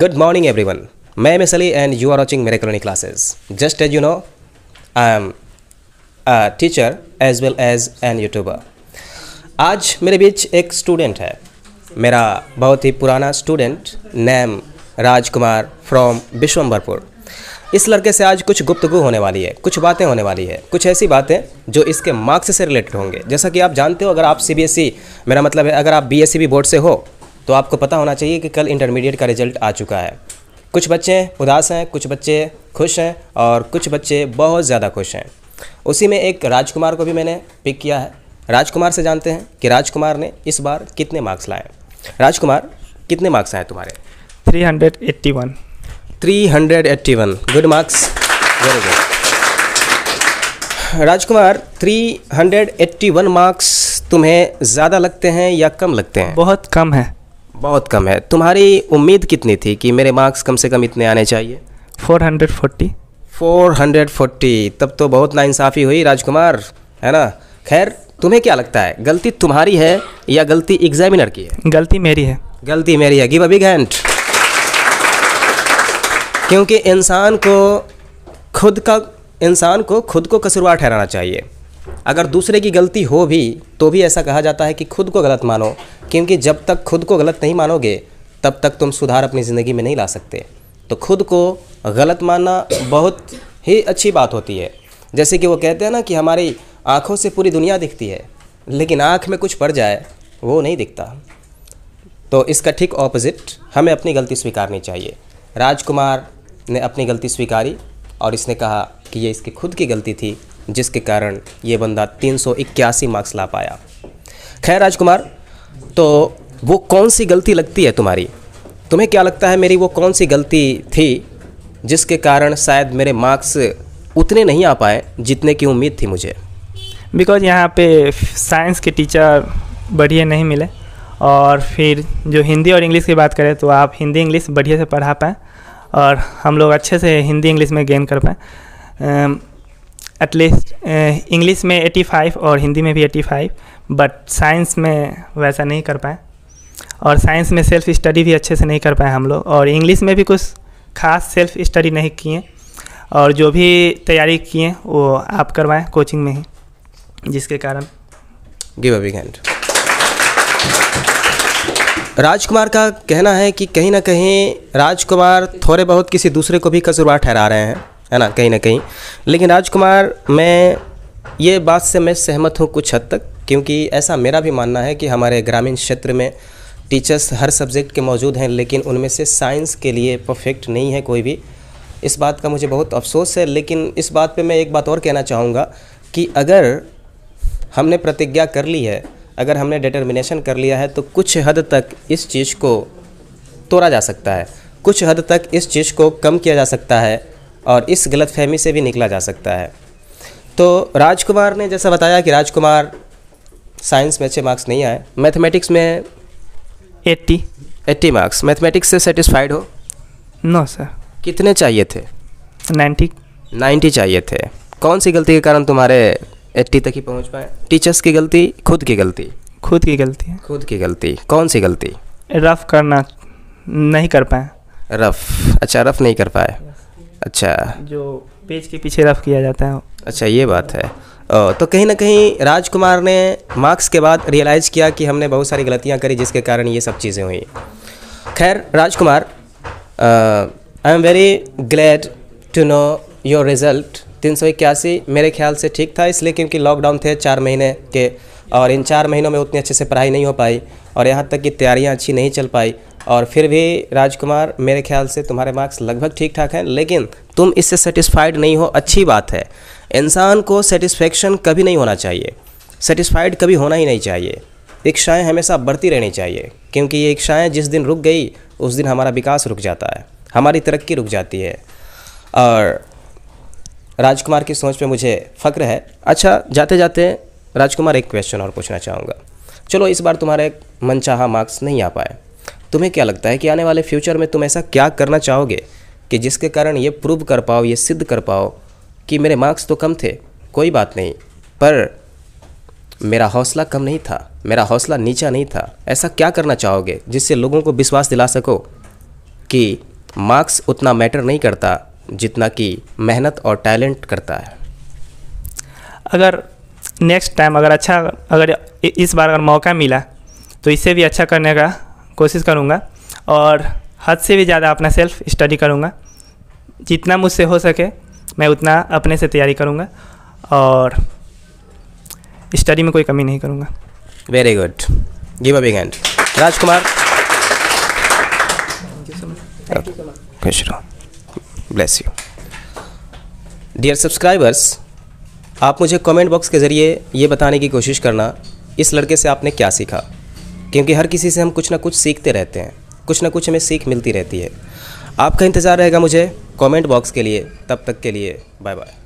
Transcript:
Good morning, everyone. My name is Ali, and you are watching मेरे colony classes just as you know I am teacher as well as an youtuber आज मेरे बीच एक student है मेरा बहुत ही पुराना student name Rajkumar from Vishwambharpur इस लड़के से आज कुछ गुप्तगु होने वाली है कुछ बातें होने वाली है कुछ ऐसी बातें जो इसके मार्क्स से रिलेटेड होंगे जैसा कि आप जानते हो अगर आप सी e, मेरा मतलब है अगर आप बी भी बोर्ड से हो तो आपको पता होना चाहिए कि कल इंटरमीडिएट का रिज़ल्ट आ चुका है कुछ बच्चे उदास हैं कुछ बच्चे खुश हैं और कुछ बच्चे बहुत ज़्यादा खुश हैं उसी में एक राजकुमार को भी मैंने पिक किया है राजकुमार से जानते हैं कि राजकुमार ने इस बार कितने मार्क्स लाए राजकुमार कितने मार्क्स आए तुम्हारे 381 381 good marks very good Rajkumar 381 marks तुम्हें ज़्यादा लगते हैं या कम लगते हैं बहुत कम है बहुत कम है तुम्हारी उम्मीद कितनी थी कि मेरे मार्क्स कम से कम इतने आने चाहिए four hundred forty four hundred forty तब तो बहुत नाइंसाफ़ी हुई राजकुमार है ना खैर तुम्हें क्या लगता है गलती तुम्हारी है या गलती एग्जामिनर की है गलती मेरी है गलती मेरी है गिव अ बिग हैंड क्योंकि इंसान को खुद का इंसान को खुद को कसूरवार ठहराना चाहिए अगर दूसरे की गलती हो भी तो भी ऐसा कहा जाता है कि खुद को गलत मानो क्योंकि जब तक खुद को गलत नहीं मानोगे तब तक तुम सुधार अपनी ज़िंदगी में नहीं ला सकते तो खुद को गलत मानना बहुत ही अच्छी बात होती है जैसे कि वो कहते हैं ना कि हमारी आँखों से पूरी दुनिया दिखती है लेकिन आँख में कुछ पड़ जाए वो नहीं दिखता तो इसका ठीक ऑपोजिट हमें अपनी गलती स्वीकारनी चाहिए राजकुमार ने अपनी गलती स्वीकारी और इसने कहा कि ये इसकी खुद की गलती थी जिसके कारण ये बंदा तीन मार्क्स ला पाया खैर राजकुमार तो वो कौन सी गलती लगती है तुम्हारी तुम्हें क्या लगता है मेरी वो कौन सी गलती थी जिसके कारण शायद मेरे मार्क्स उतने नहीं आ पाए जितने की उम्मीद थी मुझे बिकॉज यहाँ पे साइंस के टीचर बढ़िया नहीं मिले और फिर जो हिंदी और इंग्लिश की बात करें तो आप हिंदी इंग्लिश बढ़िया से पढ़ा पाएँ और हम लोग अच्छे से हिंदी इंग्लिश में गेन कर पाएँ एटलीस्ट इंग्लिश uh, में 85 और हिंदी में भी 85 बट साइंस में वैसा नहीं कर पाए और साइंस में सेल्फ स्टडी भी अच्छे से नहीं कर पाए हम लोग और इंग्लिश में भी कुछ खास सेल्फ स्टडी नहीं किए और जो भी तैयारी किए वो आप करवाएं कोचिंग में ही जिसके कारण गिव अ हैंड राजकुमार का कहना है कि कहीं ना कहीं राजकुमार थोड़े बहुत किसी दूसरे को भी कसूरवार ठहरा रहे हैं है ना कहीं ना कहीं लेकिन राजकुमार मैं ये बात से मैं सहमत हूँ कुछ हद तक क्योंकि ऐसा मेरा भी मानना है कि हमारे ग्रामीण क्षेत्र में टीचर्स हर सब्जेक्ट के मौजूद हैं लेकिन उनमें से साइंस के लिए परफेक्ट नहीं है कोई भी इस बात का मुझे बहुत अफसोस है लेकिन इस बात पे मैं एक बात और कहना चाहूँगा कि अगर हमने प्रतिज्ञा कर ली है अगर हमने डिटर्मिनेशन कर लिया है तो कुछ हद तक इस चीज़ को तोड़ा जा सकता है कुछ हद तक इस चीज़ को कम किया जा सकता है और इस गलत फहमी से भी निकला जा सकता है तो राजकुमार ने जैसा बताया कि राजकुमार साइंस में अच्छे मार्क्स नहीं आए मैथमेटिक्स में एट्टी एट्टी मार्क्स मैथमेटिक्स से सेटिस्फाइड हो नो सर कितने चाहिए थे नाइन्टी नाइन्टी चाहिए थे कौन सी गलती के कारण तुम्हारे एट्टी तक ही पहुंच पाए टीचर्स की गलती खुद की गलती खुद की गलती है खुद की गलती कौन सी गलती रफ करना नहीं कर पाए रफ अच्छा रफ नहीं कर पाए अच्छा जो पेज के पीछे रफ किया जाता है अच्छा ये बात है ओ, तो कहीं ना कहीं राजकुमार ने मार्क्स के बाद रियलाइज़ किया कि हमने बहुत सारी गलतियाँ करी जिसके कारण ये सब चीज़ें हुई खैर Rajkumar I am very glad to know your result तीन सौ इक्यासी मेरे ख्याल से ठीक था इसलिए क्योंकि लॉकडाउन थे चार महीने के और इन चार महीनों में उतनी अच्छे से पढ़ाई नहीं हो पाई और यहाँ तक कि तैयारियाँ अच्छी नहीं चल पाई और फिर भी राजकुमार मेरे ख्याल से तुम्हारे मार्क्स लगभग ठीक ठाक हैं लेकिन तुम इससे सेटिस्फाइड नहीं हो अच्छी बात है इंसान को सेटिस्फेक्शन कभी नहीं होना चाहिए सेटिस्फाइड कभी होना ही नहीं चाहिए इच्छाएँ हमेशा बढ़ती रहनी चाहिए क्योंकि ये इच्छाएँ जिस दिन रुक गई उस दिन हमारा विकास रुक जाता है हमारी तरक्की रुक जाती है और राजकुमार की सोच पे मुझे फ़क्र है अच्छा जाते जाते राजकुमार एक क्वेश्चन और पूछना चाहूँगा चलो इस बार तुम्हारे मनचाहा मार्क्स नहीं आ पाए तुम्हें क्या लगता है कि आने वाले फ्यूचर में तुम ऐसा क्या करना चाहोगे कि जिसके कारण ये प्रूव कर पाओ ये सिद्ध कर पाओ कि मेरे मार्क्स तो कम थे कोई बात नहीं पर मेरा हौसला कम नहीं था मेरा हौसला नीचा नहीं था ऐसा क्या करना चाहोगे जिससे लोगों को विश्वास दिला सको कि मार्क्स उतना मैटर नहीं करता जितना कि मेहनत और टैलेंट करता है अगर नेक्स्ट टाइम अगर अच्छा अगर इस बार अगर मौका मिला तो इससे भी अच्छा करने का कोशिश करूँगा और हद से भी ज़्यादा अपना सेल्फ स्टडी करूँगा जितना मुझसे हो सके मैं उतना अपने से तैयारी करूँगा और स्टडी में कोई कमी नहीं करूँगा very good give a end Rajkumar खुश रहो ब्लेस यू डियर सब्सक्राइबर्स आप मुझे कमेंट बॉक्स के ज़रिए ये बताने की कोशिश करना इस लड़के से आपने क्या सीखा क्योंकि हर किसी से हम कुछ ना कुछ सीखते रहते हैं कुछ ना कुछ हमें सीख मिलती रहती है आपका इंतज़ार रहेगा मुझे कमेंट बॉक्स के लिए तब तक के लिए बाय बाय